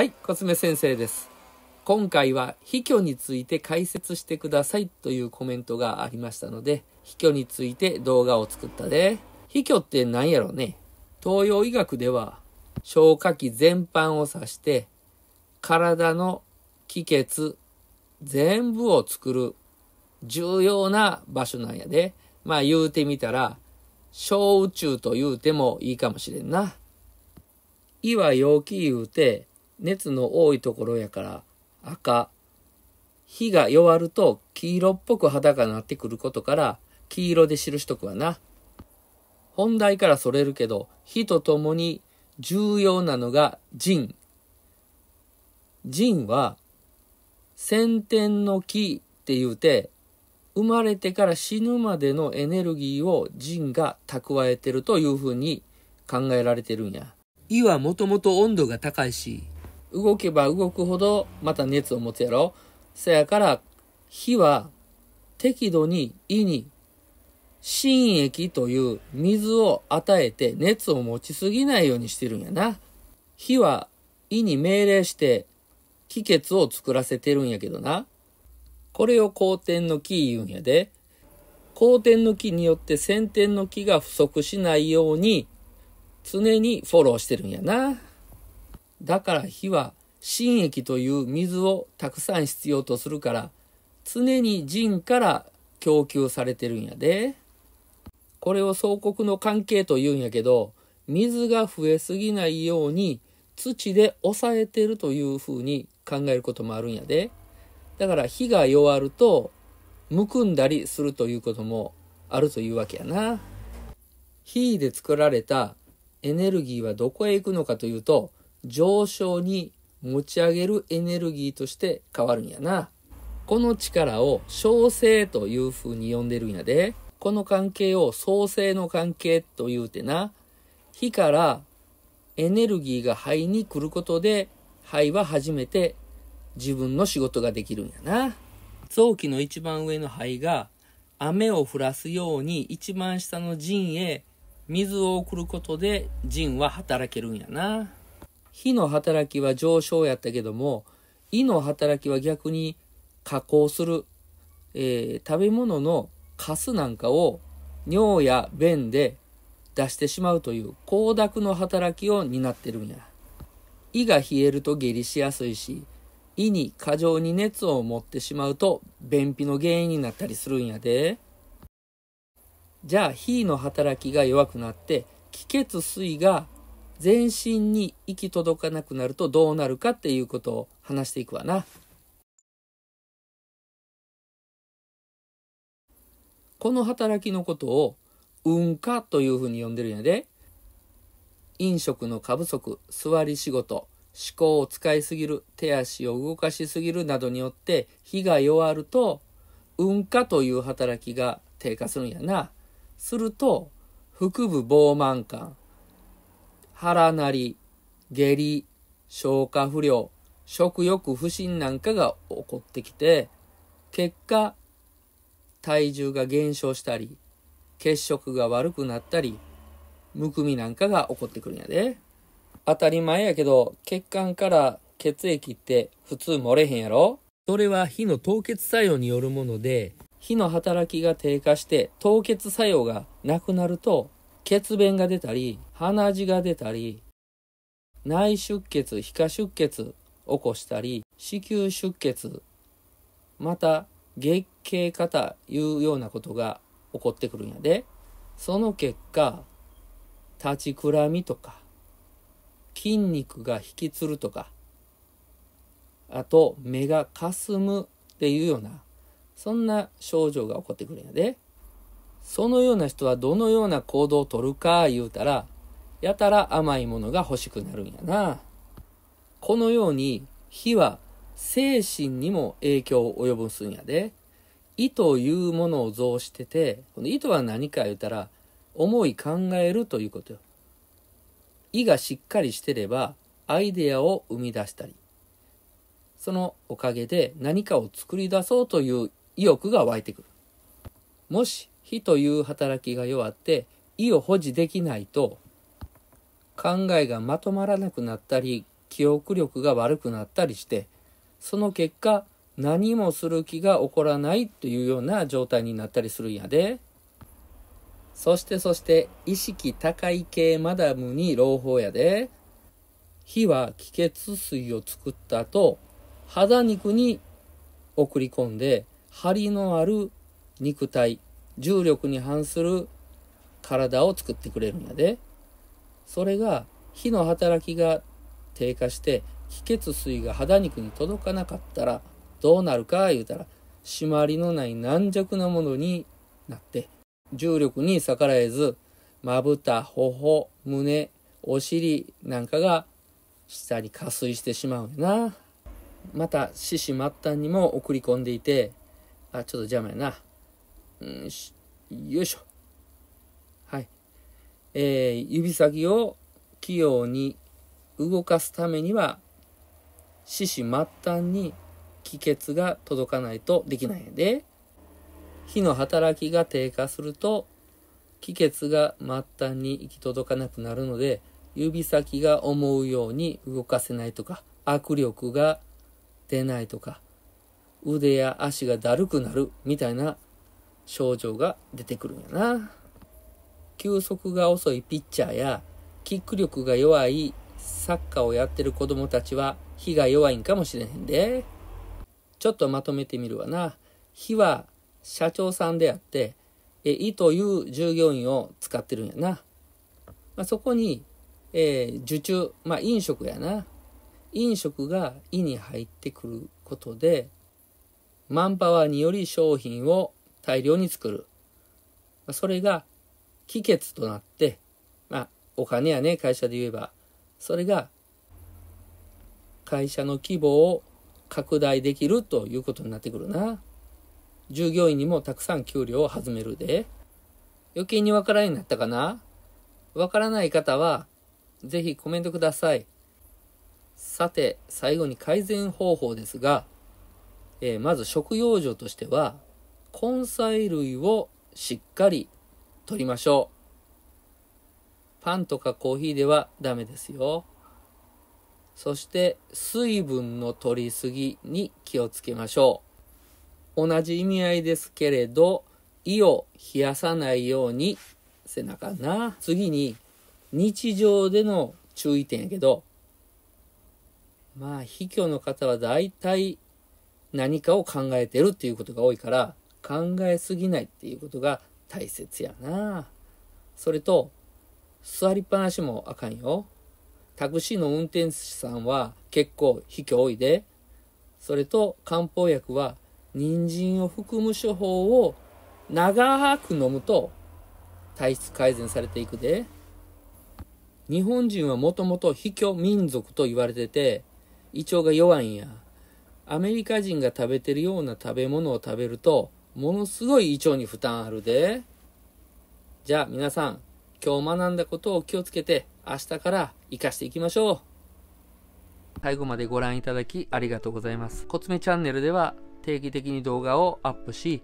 はい、コスメ先生です。今回は秘虚について解説してくださいというコメントがありましたので、秘虚について動画を作ったで。秘虚って何やろね東洋医学では消化器全般を指して、体の気血全部を作る重要な場所なんやで。まあ言うてみたら、小宇宙と言うてもいいかもしれんな。胃は陽気言うて、熱の多いところやから赤、火が弱ると黄色っぽく肌がなってくることから黄色で記しとくわな。本題からそれるけど、火と共に重要なのが人。人は先天の木って言うて、生まれてから死ぬまでのエネルギーを人が蓄えてるというふうに考えられてるんや。胃はもともと温度が高いし、動けば動くほどまた熱を持つやろそやから火は適度に胃に新液という水を与えて熱を持ちすぎないようにしてるんやな。火は胃に命令して気血を作らせてるんやけどな。これを後天の木言うんやで。後天の木によって先天の木が不足しないように常にフォローしてるんやな。だから火は新液という水をたくさん必要とするから常に人から供給されてるんやで。これを相国の関係と言うんやけど水が増えすぎないように土で抑えてるというふうに考えることもあるんやで。だから火が弱るとむくんだりするということもあるというわけやな。火で作られたエネルギーはどこへ行くのかというと上昇に持ち上げるエネルギーとして変わるんやな。この力を小生という風に呼んでるんやで、この関係を創生の関係というてな、火からエネルギーが肺に来ることで、肺は初めて自分の仕事ができるんやな。臓器の一番上の肺が雨を降らすように一番下の腎へ水を送ることで腎は働けるんやな。火の働きは上昇やったけども、胃の働きは逆に加工する、えー、食べ物のカスなんかを尿や便で出してしまうという高濁の働きを担ってるんや。胃が冷えると下痢しやすいし、胃に過剰に熱を持ってしまうと便秘の原因になったりするんやで。じゃあ、火の働きが弱くなって、気血水が全身に行き届かなくなるとどうなるかっていうことを話していくわな。この働きのことを運化というふうに呼んでるんやで。飲食の過不足、座り仕事、思考を使いすぎる、手足を動かしすぎるなどによって火が弱ると、運化という働きが低下するんやな。すると、腹部膨満感、腹なり、下痢、消化不良、食欲不振なんかが起こってきて、結果、体重が減少したり、血色が悪くなったり、むくみなんかが起こってくるんやで。当たり前やけど、血管から血液って普通漏れへんやろそれは火の凍結作用によるもので、火の働きが低下して凍結作用がなくなると血便が出たり、鼻血が出たり、内出血、皮下出血起こしたり、子宮出血、また月経過多いうようなことが起こってくるんやで、その結果、立ちくらみとか、筋肉が引きつるとか、あと目がかすむっていうような、そんな症状が起こってくるんやで。そのような人はどのような行動をとるか言うたら、やたら甘いものが欲しくなるんやな。このように、火は精神にも影響を及ぼすんやで。意というものを増してて、この意とは何か言うたら、思い考えるということよ。意がしっかりしてれば、アイデアを生み出したり、そのおかげで何かを作り出そうという意欲が湧いてくる。もし火という働きが弱って意を保持できないと考えがまとまらなくなったり記憶力が悪くなったりしてその結果何もする気が起こらないというような状態になったりするんやで。そしてそして意識高い系マダムに朗報やで。火は気血水を作った後、肌肉に送り込んで、張りのある肉体、重力に反する体を作ってくれるんやで。それが火の働きが低下して気血水が肌肉に届かなかったらどうなるか言うたら締まりのない軟弱なものになって重力に逆らえずまぶた頬胸お尻なんかが下に下水してしまうんやなまた四肢末端にも送り込んでいてあちょっと邪魔やなしよいしょ。はい。えー、指先を器用に動かすためには、四肢末端に気血が届かないとできないんで、火の働きが低下すると、気血が末端に行き届かなくなるので、指先が思うように動かせないとか、握力が出ないとか、腕や足がだるくなるみたいな症状が出てくるんやな。球速が遅いピッチャーや、キック力が弱いサッカーをやってる子供たちは、火が弱いんかもしれへんで。ちょっとまとめてみるわな。火は社長さんであって、え、いという従業員を使ってるんやな。まあ、そこに、えー、受注、まあ、飲食やな。飲食が「い」に入ってくることでマンパワーにより商品を大量に作る。まそれが帰結となって、まあ、お金やね、会社で言えば、それが会社の規模を拡大できるということになってくるな。従業員にもたくさん給料を弾めるで。余計にわからんようになったかなわからない方は、ぜひコメントください。さて、最後に改善方法ですが、えー、まず食用場としては、根菜類をしっかりとりましょう。パンとかコーヒーではダメですよ。そして水分の摂りすぎに気をつけましょう。同じ意味合いですけれど、胃を冷やさないように背中な。次に日常での注意点やけど、まあ、卑怯の方は大体何かを考えてるっていうことが多いから、考えすぎないっていうことが大切やなそれと座りっぱなしもあかんよタクシーの運転手さんは結構卑怯いでそれと漢方薬は人参を含む処方を長く飲むと体質改善されていくで日本人はもともと卑怯民族と言われてて胃腸が弱いんやアメリカ人が食べてるような食べ物を食べるとものすごい胃腸に負担あるで。じゃあ皆さん、今日学んだことを気をつけて、明日から活かしていきましょう。最後までご覧いただきありがとうございます。コツメチャンネルでは定期的に動画をアップし、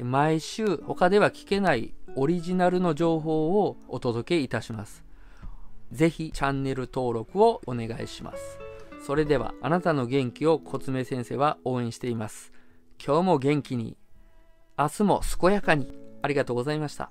毎週他では聞けないオリジナルの情報をお届けいたします。ぜひチャンネル登録をお願いします。それではあなたの元気をコツメ先生は応援しています。今日も元気に明日も健やかに。ありがとうございました。